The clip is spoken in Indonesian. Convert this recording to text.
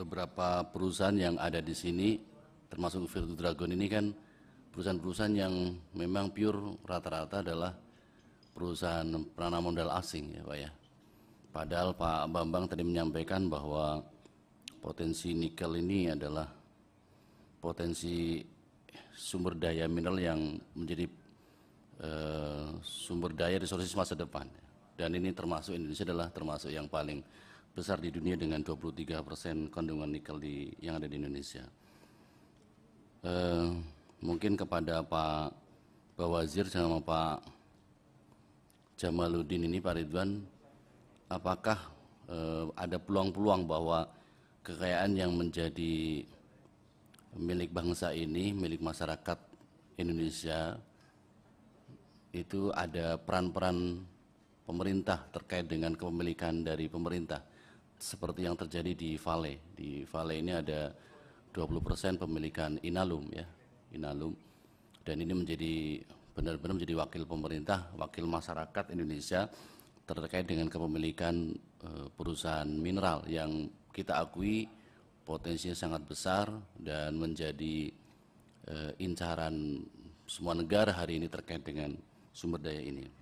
beberapa perusahaan yang ada di sini, termasuk Virtu Dragon ini kan perusahaan-perusahaan yang memang pure rata-rata adalah perusahaan penanam modal asing ya Pak ya. Padahal Pak Bambang tadi menyampaikan bahwa potensi nikel ini adalah potensi sumber daya mineral yang menjadi eh, sumber daya resources masa depan. Dan ini termasuk Indonesia adalah termasuk yang paling besar di dunia dengan 23 persen kandungan nikel di, yang ada di Indonesia. Eh, mungkin kepada Pak Bawazir sama Pak Jamaluddin ini Pak Ridwan, apakah eh, ada peluang-peluang bahwa kekayaan yang menjadi milik bangsa ini, milik masyarakat Indonesia itu ada peran-peran pemerintah terkait dengan kepemilikan dari pemerintah seperti yang terjadi di Vale. Di Vale ini ada 20% pemilikan Inalum ya, Inalum. Dan ini menjadi benar-benar menjadi wakil pemerintah, wakil masyarakat Indonesia terkait dengan kepemilikan eh, perusahaan mineral yang kita akui potensinya sangat besar dan menjadi eh, incaran semua negara hari ini terkait dengan sumber daya ini.